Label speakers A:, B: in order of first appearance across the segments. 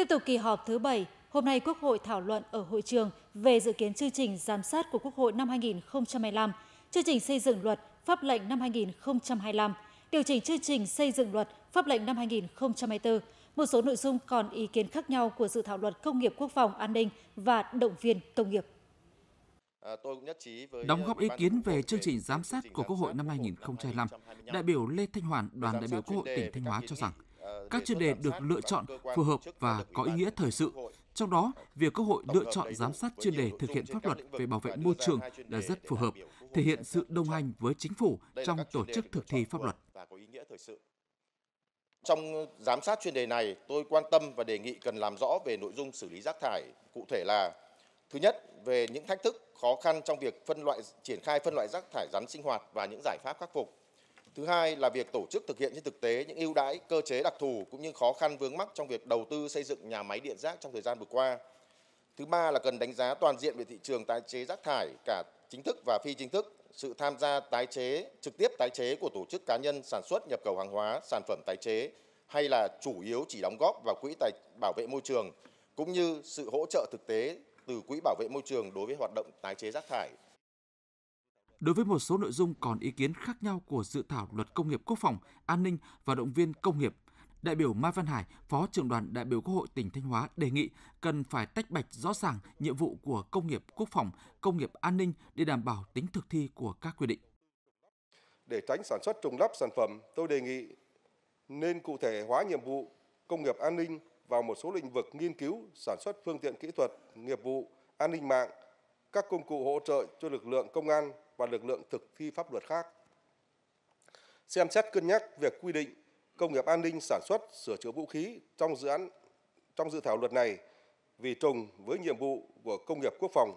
A: Tiếp tục kỳ họp thứ 7, hôm nay Quốc hội thảo luận ở hội trường về dự kiến chương trình giám sát của Quốc hội năm 2025, chương trình xây dựng luật, pháp lệnh năm 2025, điều chỉnh chương trình xây dựng luật, pháp lệnh năm 2024, một số nội dung còn ý kiến khác nhau của dự thảo luật công nghiệp quốc phòng an ninh và động viên công nghiệp.
B: À, Đóng góp à, ý kiến về chương trình giám sát của Quốc hội năm 2025, đại biểu Lê Thanh Hoàn, đoàn đại biểu Quốc hội tỉnh Thanh Hóa cho rằng – các chuyên đề được lựa chọn phù hợp và có ý nghĩa thời sự. Trong đó, việc Quốc hội lựa chọn giám sát chuyên đề thực hiện pháp luật về bảo vệ môi trường là rất phù hợp, thể hiện sự đồng hành với chính phủ trong tổ chức thực thi pháp luật.
C: Trong giám sát chuyên đề này, tôi quan tâm và đề nghị cần làm rõ về nội dung xử lý rác thải, cụ thể là thứ nhất về những thách thức khó khăn trong việc phân loại triển khai phân loại rác thải rắn sinh hoạt và những giải pháp khắc phục Thứ hai là việc tổ chức thực hiện trên thực tế những ưu đãi, cơ chế đặc thù cũng như khó khăn vướng mắc trong việc đầu tư xây dựng nhà máy điện rác trong thời gian vừa qua. Thứ ba là cần đánh giá toàn diện về thị trường tái chế rác thải cả chính thức và phi chính thức, sự tham gia tái chế, trực tiếp tái chế của tổ chức cá nhân sản xuất nhập khẩu hàng hóa, sản phẩm tái chế hay là chủ yếu chỉ đóng góp vào quỹ tài bảo vệ môi trường cũng như sự hỗ trợ thực tế từ quỹ bảo vệ môi trường đối với hoạt động tái chế rác
B: thải Đối với một số nội dung còn ý kiến khác nhau của dự thảo luật công nghiệp quốc phòng, an ninh và động viên công nghiệp, đại biểu Mai Văn Hải, Phó trưởng đoàn đại biểu Quốc hội tỉnh Thanh Hóa đề nghị cần phải tách bạch rõ ràng nhiệm vụ của công nghiệp quốc phòng, công nghiệp an ninh để đảm bảo tính thực thi của các quy định.
D: Để tránh sản xuất trùng lắp sản phẩm, tôi đề nghị nên cụ thể hóa nhiệm vụ công nghiệp an ninh vào một số lĩnh vực nghiên cứu, sản xuất phương tiện kỹ thuật, nghiệp vụ, an ninh mạng, các công cụ hỗ trợ cho lực lượng công an và lực lượng thực thi pháp luật khác. Xem xét cân nhắc việc quy định công nghiệp an ninh sản xuất sửa chữa vũ khí trong dự án trong dự thảo luật này vì trùng với nhiệm vụ của công nghiệp quốc phòng.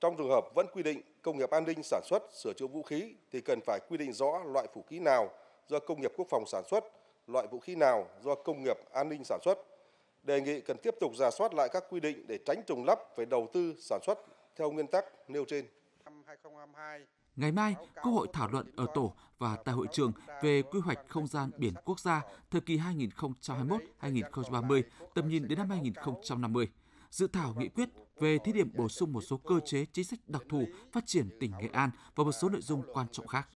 D: Trong trường hợp vẫn quy định công nghiệp an ninh sản xuất sửa chữa vũ khí thì cần phải quy định rõ loại vũ khí nào do công nghiệp quốc phòng sản xuất, loại vũ khí nào do công nghiệp an ninh sản xuất. Đề nghị cần tiếp tục giả soát lại các quy định để tránh trùng lắp về đầu tư sản xuất theo nguyên tắc nêu trên.
B: Ngày mai, Quốc hội thảo luận ở tổ và tại hội trường về quy hoạch không gian biển quốc gia thời kỳ 2021-2030, tầm nhìn đến năm 2050. Dự thảo nghị quyết về thí điểm bổ sung một số cơ chế chính sách đặc thù phát triển tỉnh Nghệ An và một số nội dung quan trọng khác.